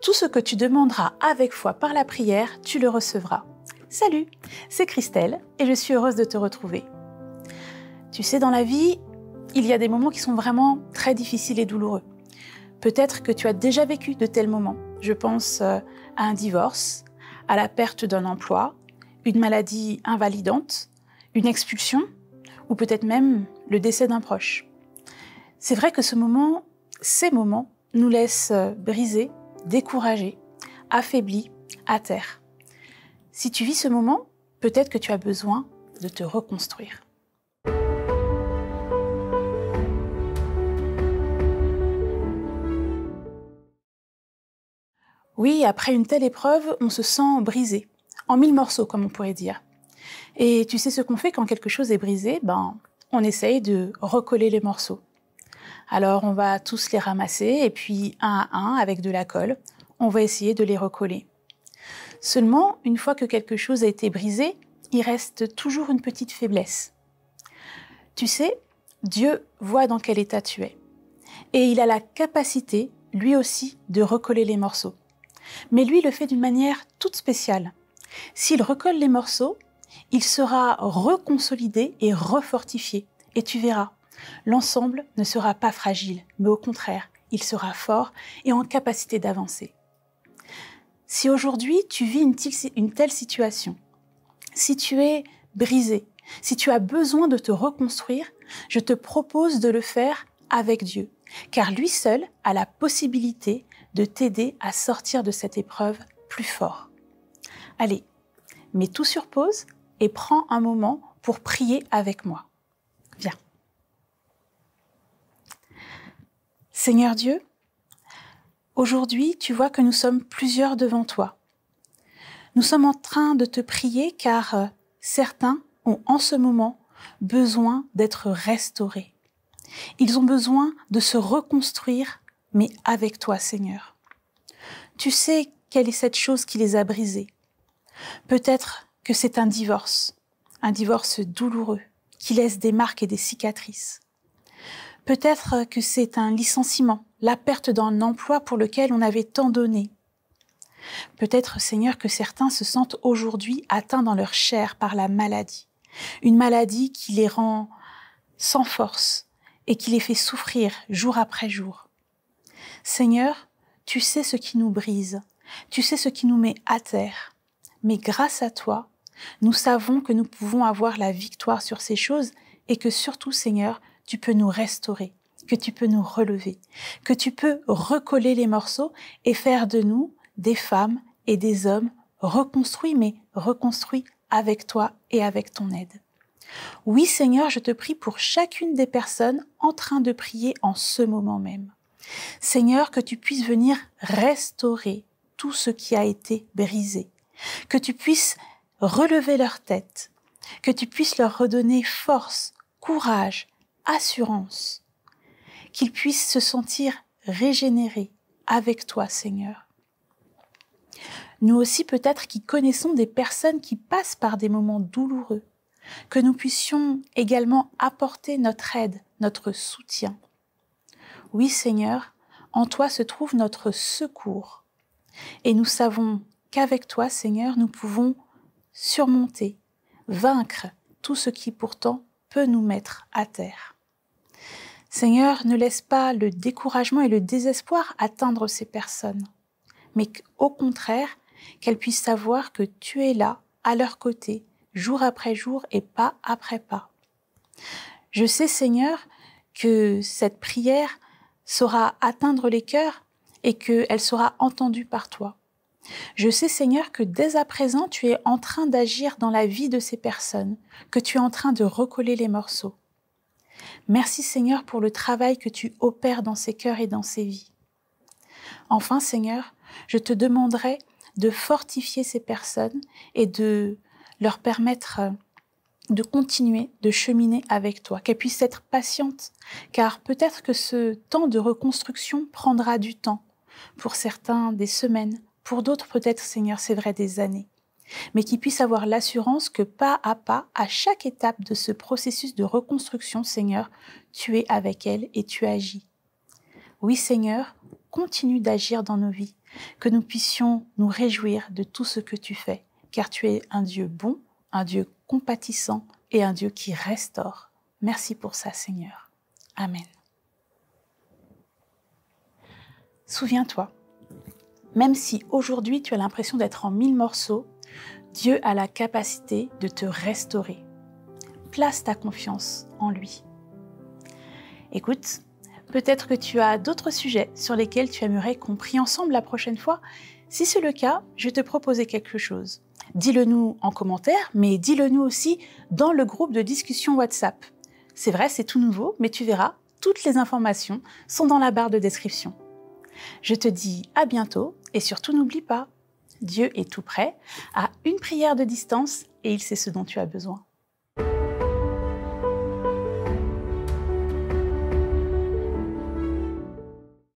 Tout ce que tu demanderas avec foi par la prière, tu le recevras. Salut, c'est Christelle et je suis heureuse de te retrouver. Tu sais, dans la vie, il y a des moments qui sont vraiment très difficiles et douloureux. Peut-être que tu as déjà vécu de tels moments. Je pense euh, à un divorce, à la perte d'un emploi, une maladie invalidante, une expulsion ou peut-être même le décès d'un proche. C'est vrai que ce moment, ces moments, nous laissent euh, briser découragé, affaibli, à terre. Si tu vis ce moment, peut-être que tu as besoin de te reconstruire. Oui, après une telle épreuve, on se sent brisé, en mille morceaux comme on pourrait dire. Et tu sais ce qu'on fait quand quelque chose est brisé Ben, on essaye de recoller les morceaux. Alors on va tous les ramasser et puis un à un, avec de la colle, on va essayer de les recoller. Seulement, une fois que quelque chose a été brisé, il reste toujours une petite faiblesse. Tu sais, Dieu voit dans quel état tu es. Et il a la capacité, lui aussi, de recoller les morceaux. Mais lui le fait d'une manière toute spéciale. S'il recolle les morceaux, il sera reconsolidé et refortifié. Et tu verras, L'ensemble ne sera pas fragile, mais au contraire, il sera fort et en capacité d'avancer. Si aujourd'hui tu vis une, telle situation, si tu es brisé, si tu as besoin de te reconstruire, je te propose de le faire avec Dieu, car lui seul a la possibilité de t'aider à sortir de cette épreuve plus fort. Allez, mets tout sur pause et prends un moment pour prier avec moi. Seigneur Dieu, aujourd'hui tu vois que nous sommes plusieurs devant toi. Nous sommes en train de te prier car euh, certains ont en ce moment besoin d'être restaurés. Ils ont besoin de se reconstruire, mais avec toi Seigneur. Tu sais quelle est cette chose qui les a brisés. Peut-être que c'est un divorce, un divorce douloureux qui laisse des marques et des cicatrices. Peut-être que c'est un licenciement, la perte d'un emploi pour lequel on avait tant donné. Peut-être, Seigneur, que certains se sentent aujourd'hui atteints dans leur chair par la maladie, une maladie qui les rend sans force et qui les fait souffrir jour après jour. Seigneur, tu sais ce qui nous brise, tu sais ce qui nous met à terre, mais grâce à toi, nous savons que nous pouvons avoir la victoire sur ces choses et que surtout, Seigneur, tu peux nous restaurer, que tu peux nous relever, que tu peux recoller les morceaux et faire de nous des femmes et des hommes reconstruits, mais reconstruits avec toi et avec ton aide. Oui Seigneur, je te prie pour chacune des personnes en train de prier en ce moment même. Seigneur, que tu puisses venir restaurer tout ce qui a été brisé, que tu puisses relever leur tête, que tu puisses leur redonner force, courage, assurance, qu'ils puissent se sentir régénérés avec toi, Seigneur. Nous aussi peut-être qui connaissons des personnes qui passent par des moments douloureux, que nous puissions également apporter notre aide, notre soutien. Oui Seigneur, en toi se trouve notre secours. Et nous savons qu'avec toi Seigneur, nous pouvons surmonter, vaincre tout ce qui pourtant peut nous mettre à terre. Seigneur, ne laisse pas le découragement et le désespoir atteindre ces personnes, mais au contraire, qu'elles puissent savoir que tu es là, à leur côté, jour après jour et pas après pas. Je sais, Seigneur, que cette prière saura atteindre les cœurs et qu'elle sera entendue par toi. Je sais, Seigneur, que dès à présent, tu es en train d'agir dans la vie de ces personnes, que tu es en train de recoller les morceaux. Merci Seigneur pour le travail que tu opères dans ces cœurs et dans ces vies. Enfin Seigneur, je te demanderai de fortifier ces personnes et de leur permettre euh, de continuer de cheminer avec toi, qu'elles puissent être patientes, car peut-être que ce temps de reconstruction prendra du temps, pour certains des semaines, pour d'autres peut-être Seigneur, c'est vrai des années mais qui puisse avoir l'assurance que pas à pas, à chaque étape de ce processus de reconstruction, Seigneur, tu es avec elle et tu agis. Oui, Seigneur, continue d'agir dans nos vies, que nous puissions nous réjouir de tout ce que tu fais, car tu es un Dieu bon, un Dieu compatissant et un Dieu qui restaure. Merci pour ça, Seigneur. Amen. Souviens-toi, même si aujourd'hui tu as l'impression d'être en mille morceaux, Dieu a la capacité de te restaurer. Place ta confiance en lui. Écoute, peut-être que tu as d'autres sujets sur lesquels tu aimerais qu'on prie ensemble la prochaine fois. Si c'est le cas, je te proposer quelque chose. Dis-le nous en commentaire, mais dis-le nous aussi dans le groupe de discussion WhatsApp. C'est vrai, c'est tout nouveau, mais tu verras, toutes les informations sont dans la barre de description. Je te dis à bientôt et surtout n'oublie pas, Dieu est tout près, à une prière de distance, et il sait ce dont tu as besoin.